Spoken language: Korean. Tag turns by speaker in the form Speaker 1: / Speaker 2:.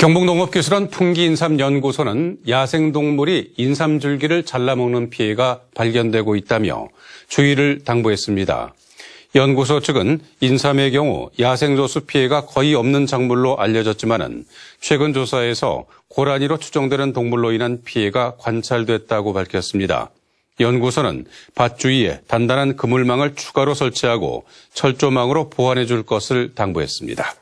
Speaker 1: 경북농업기술원 풍기인삼연구소는 야생동물이 인삼줄기를 잘라먹는 피해가 발견되고 있다며 주의를 당부했습니다. 연구소 측은 인삼의 경우 야생조수 피해가 거의 없는 작물로 알려졌지만은 최근 조사에서 고라니로 추정되는 동물로 인한 피해가 관찰됐다고 밝혔습니다. 연구소는 밭 주위에 단단한 그물망을 추가로 설치하고 철조망으로 보완해 줄 것을 당부했습니다.